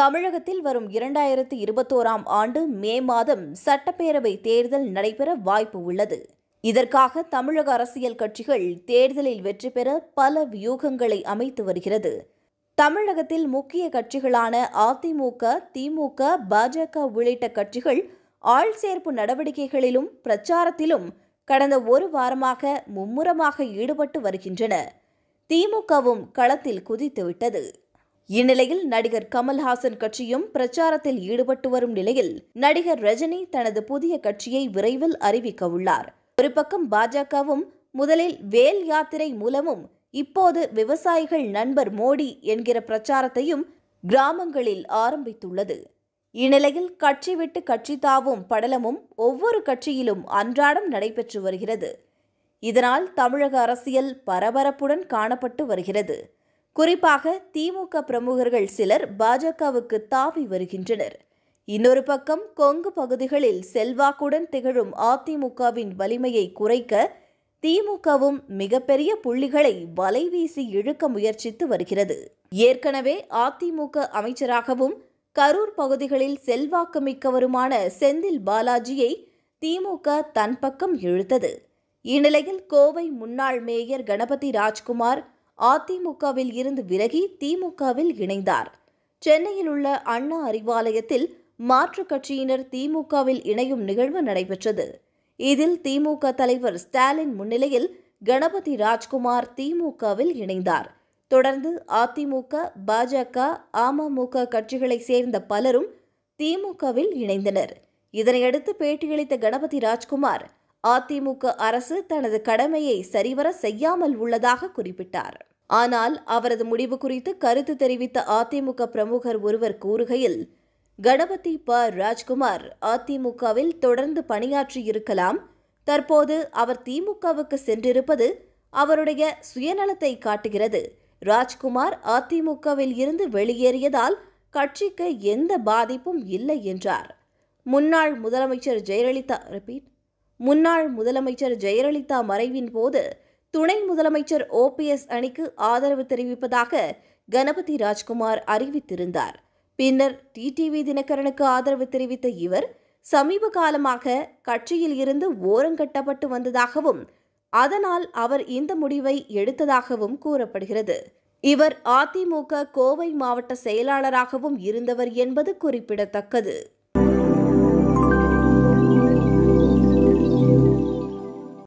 தமிழகத்தில் வரும் இரண்டாயிரத்து இருபத்தோராம் ஆண்டு மே மாதம் சட்டப்பேரவை தேர்தல் நடைபெற வாய்ப்பு உள்ளது இதற்காக தமிழக அரசியல் கட்சிகள் தேர்தலில் வெற்றி பெற பல வியூகங்களை அமைத்து வருகிறது தமிழகத்தில் முக்கிய கட்சிகளான அதிமுக திமுக பாஜக உள்ளிட்ட கட்சிகள் ஆள் சேர்ப்பு நடவடிக்கைகளிலும் பிரச்சாரத்திலும் கடந்த ஒரு வாரமாக மும்முரமாக ஈடுபட்டு வருகின்றன திமுகவும் களத்தில் குதித்துவிட்டது இந்நிலையில் நடிகர் கமல்ஹாசன் கட்சியும் பிரச்சாரத்தில் ஈடுபட்டு வரும் நிலையில் நடிகர் ரஜினி தனது புதிய கட்சியை விரைவில் அறிவிக்க உள்ளார் ஒரு பக்கம் பாஜகவும் முதலில் வேல் யாத்திரை மூலமும் இப்போது விவசாயிகள் நண்பர் மோடி என்கிற பிரச்சாரத்தையும் கிராமங்களில் ஆரம்பித்துள்ளது இந்நிலையில் கட்சி விட்டு கட்சி தாவும் படலமும் ஒவ்வொரு கட்சியிலும் அன்றாடம் நடைபெற்று வருகிறது இதனால் தமிழக அரசியல் பரபரப்புடன் காணப்பட்டு வருகிறது குறிப்பாக திமுக பிரமுகர்கள் சிலர் பாஜகவுக்கு தாவி வருகின்றனர் இன்னொரு பக்கம் கொங்கு பகுதிகளில் செல்வாக்குடன் திகழும் அதிமுகவின் வலிமையை குறைக்க திமுகவும் மிகப்பெரிய புள்ளிகளை வலைவீசி இழுக்க முயற்சித்து வருகிறது ஏற்கனவே அதிமுக அமைச்சராகவும் கரூர் பகுதிகளில் செல்வாக்கு மிக்கவருமான செந்தில் பாலாஜியை திமுக தன் பக்கம் இழுத்தது இந்நிலையில் கோவை முன்னாள் மேயர் கணபதி ராஜ்குமார் அதிமுகவில் இருந்து விலகி திமுகவில் இணைந்தார் சென்னையில் உள்ள அண்ணா அறிவாலயத்தில் மாற்றுக் கட்சியினர் திமுகவில் இணையும் நிகழ்வு நடைபெற்றது இதில் திமுக தலைவர் ஸ்டாலின் முன்னிலையில் கணபதி ராஜ்குமார் திமுகவில் இணைந்தார் தொடர்ந்து அதிமுக பாஜக அமமுக கட்சிகளைச் சேர்ந்த பலரும் திமுகவில் இணைந்தனர் இதனையடுத்து பேட்டியளித்த கணபதி ராஜ்குமார் அதிமுக அரசு தனது கடமையை சரிவர செய்யாமல் உள்ளதாக குறிப்பிட்டார் ஆனால் அவரது முடிவு குறித்து கருத்து தெரிவித்த அதிமுக பிரமுகர் ஒருவர் கூறுகையில் கணபதி ப ராஜ்குமார் அதிமுகவில் தொடர்ந்து பணியாற்றியிருக்கலாம் தற்போது அவர் திமுகவுக்கு சென்றிருப்பது அவருடைய சுயநலத்தை காட்டுகிறது ராஜ்குமார் அதிமுகவில் இருந்து வெளியேறியதால் கட்சிக்கு எந்த பாதிப்பும் இல்லை என்றார் முன்னாள் முதலமைச்சர் ஜெயலலிதா ரிப்பீட் முன்னாள் முதலமைச்சர் ஜெயலலிதா மறைவின் போது துணை முதலமைச்சர் ஓபிஎஸ் அணிக்கு ஆதரவு தெரிவிப்பதாக கணபதி ராஜ்குமார் அறிவித்திருந்தார் பின்னர் டிடிவி தினகரனுக்கு ஆதரவு தெரிவித்த இவர் சமீப காலமாக கட்சியில் இருந்து ஓரங்கட்டப்பட்டு வந்ததாகவும் அதனால் அவர் இந்த முடிவை எடுத்ததாகவும் கூறப்படுகிறது இவர் அதிமுக கோவை மாவட்ட செயலாளராகவும் இருந்தவர் என்பது குறிப்பிடத்தக்கது